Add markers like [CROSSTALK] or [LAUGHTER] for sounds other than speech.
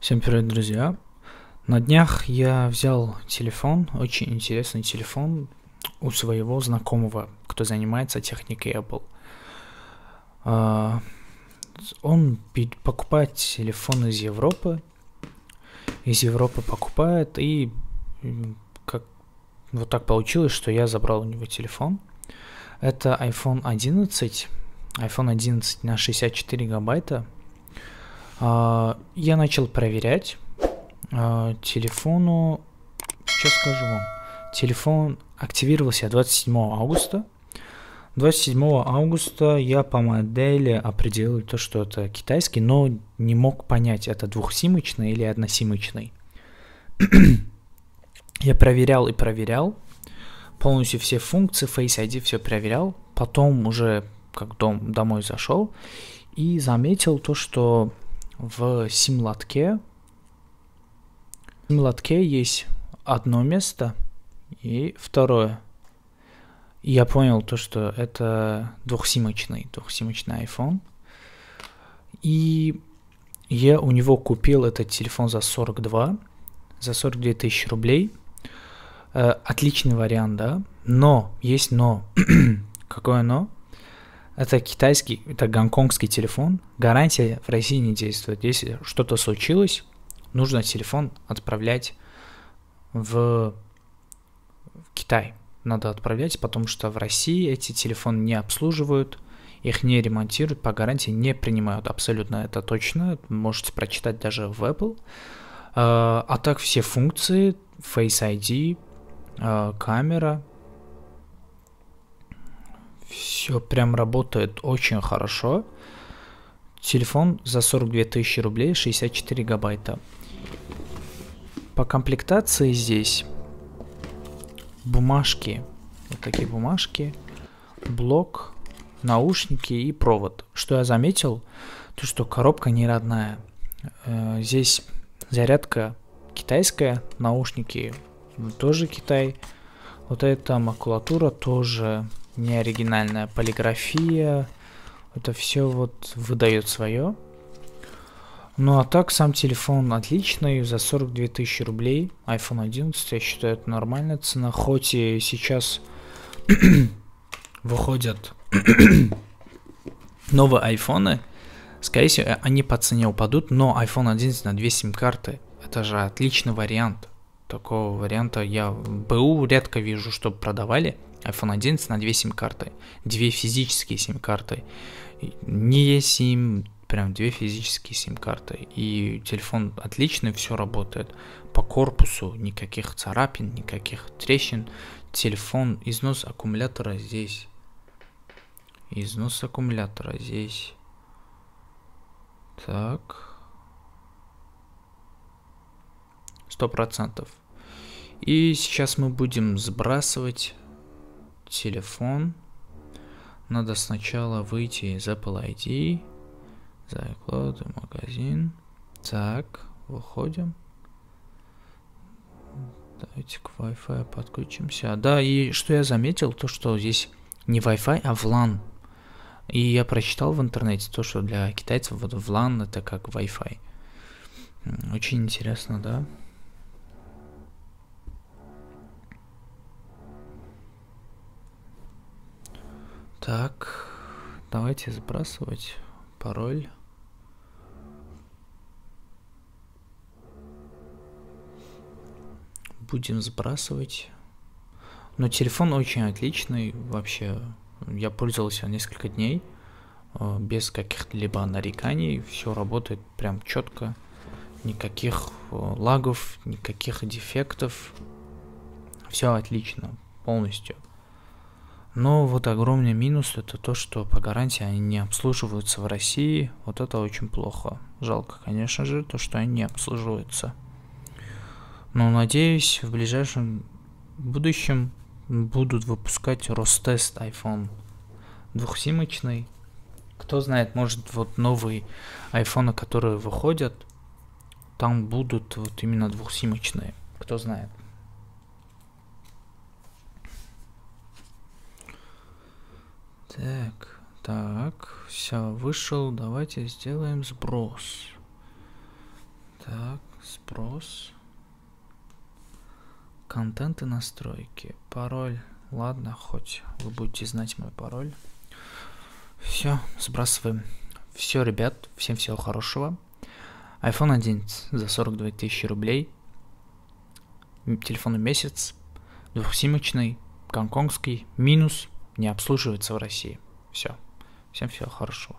Всем привет, друзья! На днях я взял телефон, очень интересный телефон у своего знакомого, кто занимается техникой Apple. А, он покупает телефон из Европы, из Европы покупает, и как вот так получилось, что я забрал у него телефон. Это iPhone 11, iPhone 11 на 64 гигабайта – а, я начал проверять а, телефону, сейчас скажу вам, телефон активировался 27 августа. 27 августа я по модели определил то, что это китайский, но не мог понять, это двухсимочный или односимочный. [CLEARS THROAT] я проверял и проверял, полностью все функции, Face ID все проверял, потом уже как дом, домой зашел и заметил то, что в симлотке. В симлотке есть одно место и второе. я понял то, что это двухсимочный, двухсимочный iPhone. И я у него купил этот телефон за 42, за 42 тысячи рублей. Э, отличный вариант, да? Но, есть но. [CLEARS THROAT] Какое но? Это китайский, это гонконгский телефон. Гарантия в России не действует. Если что-то случилось, нужно телефон отправлять в Китай. Надо отправлять, потому что в России эти телефоны не обслуживают, их не ремонтируют, по гарантии не принимают. Абсолютно это точно. Можете прочитать даже в Apple. А, а так все функции, Face ID, а, камера, все прям работает очень хорошо. Телефон за 42 тысячи рублей, 64 гигабайта. По комплектации здесь бумажки, вот такие бумажки, блок, наушники и провод. Что я заметил, то что коробка не родная. Э, здесь зарядка китайская, наушники тоже Китай. Вот эта макулатура тоже неоригинальная полиграфия. Это все вот выдает свое. Ну а так, сам телефон отличный, за 42 тысячи рублей. iPhone 11, я считаю, это нормальная цена. Хоть и сейчас [COUGHS] выходят [COUGHS] новые айфоны, скорее всего, они по цене упадут, но iPhone 11 на 2 сим-карты, это же отличный вариант. Такого варианта я БУ редко вижу, чтобы продавали – iPhone 11 на две сим-карты, две физические сим-карты, не сим, прям две физические сим-карты. И телефон отличный, все работает. По корпусу никаких царапин, никаких трещин. Телефон, износ аккумулятора здесь. Износ аккумулятора здесь. Так. Сто процентов. И сейчас мы будем сбрасывать телефон. Надо сначала выйти из Apple ID, за iCloud, магазин. Так, выходим. Давайте к Wi-Fi подключимся. А, да, и что я заметил, то что здесь не Wi-Fi, а VLAN. И я прочитал в интернете то, что для китайцев вот VLAN это как Wi-Fi. Очень интересно, да? Так, давайте сбрасывать пароль. Будем сбрасывать. Но телефон очень отличный вообще. Я пользовался несколько дней э, без каких-либо нареканий. Все работает прям четко. Никаких э, лагов, никаких дефектов. Все отлично полностью. Но вот огромный минус это то, что по гарантии они не обслуживаются в России. Вот это очень плохо. Жалко, конечно же, то, что они не обслуживаются. Но надеюсь, в ближайшем будущем будут выпускать Ростест iPhone двухсимочный. Кто знает, может вот новые iPhone, которые выходят, там будут вот именно двухсимочные. Кто знает. Так, так, все, вышел, давайте сделаем сброс. Так, сброс. Контент и настройки. Пароль, ладно, хоть вы будете знать мой пароль. Все, сбрасываем. Все, ребят, всем всего хорошего. iPhone 11 за 42 тысячи рублей. Телефон месяц. Двухсимочный, гонконгский, минус не обслуживается в России. Все. Всем всего хорошего.